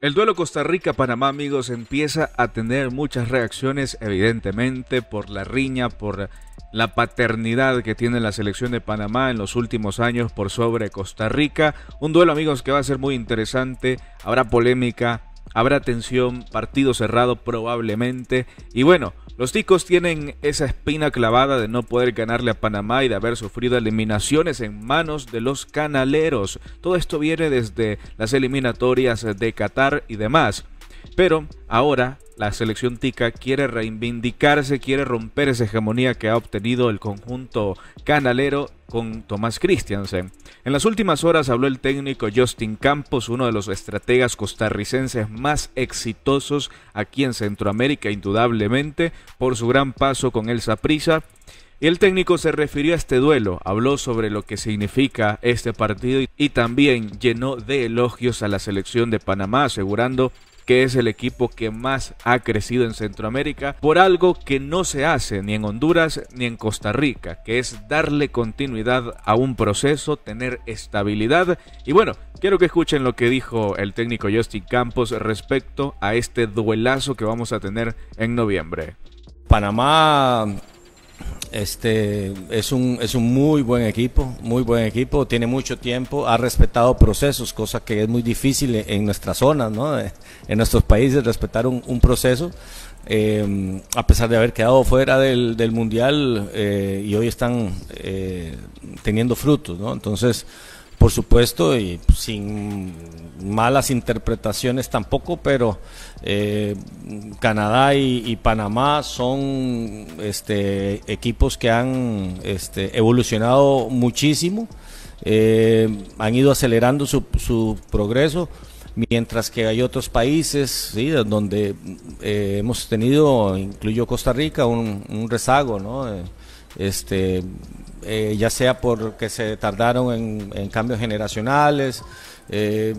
El duelo Costa Rica-Panamá, amigos, empieza a tener muchas reacciones, evidentemente, por la riña, por la paternidad que tiene la selección de Panamá en los últimos años por sobre Costa Rica. Un duelo, amigos, que va a ser muy interesante. Habrá polémica, habrá tensión, partido cerrado probablemente. Y bueno, los ticos tienen esa espina clavada de no poder ganarle a Panamá y de haber sufrido eliminaciones en manos de los canaleros. Todo esto viene desde las eliminatorias de Qatar y demás. Pero ahora la selección tica quiere reivindicarse, quiere romper esa hegemonía que ha obtenido el conjunto canalero con Tomás Christiansen. En las últimas horas habló el técnico Justin Campos, uno de los estrategas costarricenses más exitosos aquí en Centroamérica, indudablemente, por su gran paso con Elsa Prisa, Y el técnico se refirió a este duelo, habló sobre lo que significa este partido y también llenó de elogios a la selección de Panamá, asegurando que es el equipo que más ha crecido en Centroamérica por algo que no se hace ni en Honduras ni en Costa Rica, que es darle continuidad a un proceso, tener estabilidad. Y bueno, quiero que escuchen lo que dijo el técnico Justin Campos respecto a este duelazo que vamos a tener en noviembre. Panamá este es un es un muy buen equipo, muy buen equipo, tiene mucho tiempo, ha respetado procesos, cosa que es muy difícil e-, en nuestra zona, ¿no? Eh, en nuestros países respetar un, proceso. Eh, a pesar de haber quedado fuera del, mundial eh, y hoy están teniendo frutos, ¿no? Entonces, por supuesto, y sin malas interpretaciones tampoco, pero eh, Canadá y, Panamá son este, equipos que han este, evolucionado muchísimo, eh, han ido acelerando su, progreso, mientras que hay otros países donde eh, hemos tenido, incluyo Costa Rica, un, un rezago, ¿no? este, eh, ya sea porque se tardaron en, cambios generacionales, eh,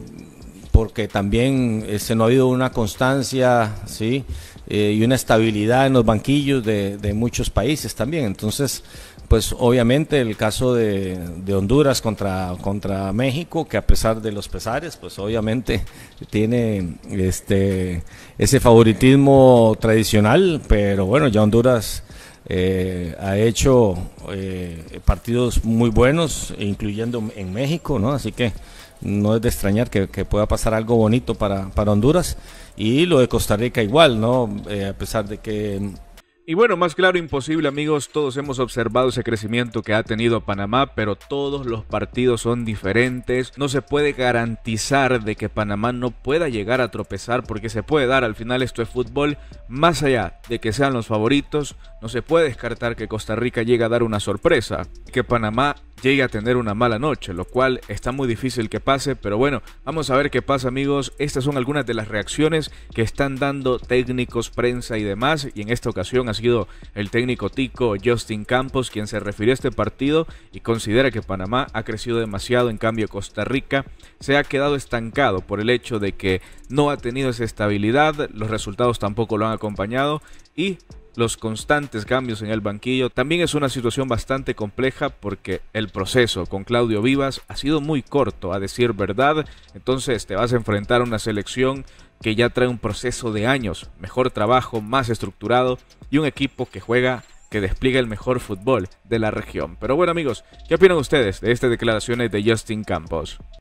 porque también se este, no ha habido una constancia ¿sí? Eh, y una estabilidad en los banquillos de, muchos países también. Entonces, pues obviamente el caso de, Honduras contra, contra México, que a pesar de los pesares, pues obviamente tiene este, ese favoritismo tradicional, pero bueno, ya Honduras eh, ha hecho eh, partidos muy buenos, incluyendo en México, ¿no? Así que no es de extrañar que, pueda pasar algo bonito para, Honduras. Y lo de Costa Rica igual, ¿no? Eh, a pesar de que y bueno, más claro imposible amigos, todos hemos observado ese crecimiento que ha tenido Panamá, pero todos los partidos son diferentes, no se puede garantizar de que Panamá no pueda llegar a tropezar porque se puede dar, al final esto es fútbol, más allá de que sean los favoritos, no se puede descartar que Costa Rica llegue a dar una sorpresa, que Panamá Llega a tener una mala noche, lo cual está muy difícil que pase, pero bueno, vamos a ver qué pasa amigos. Estas son algunas de las reacciones que están dando técnicos, prensa y demás, y en esta ocasión ha sido el técnico tico Justin Campos quien se refirió a este partido y considera que Panamá ha crecido demasiado, en cambio Costa Rica se ha quedado estancado por el hecho de que no ha tenido esa estabilidad, los resultados tampoco lo han acompañado y los constantes cambios en el banquillo. También es una situación bastante compleja porque el proceso con Claudio Vivas ha sido muy corto, a decir verdad. Entonces te vas a enfrentar a una selección que ya trae un proceso de años, mejor trabajo, más estructurado y un equipo que juega que despliega el mejor fútbol de la región. Pero bueno amigos, ¿qué opinan ustedes de estas declaraciones de Justin Campos?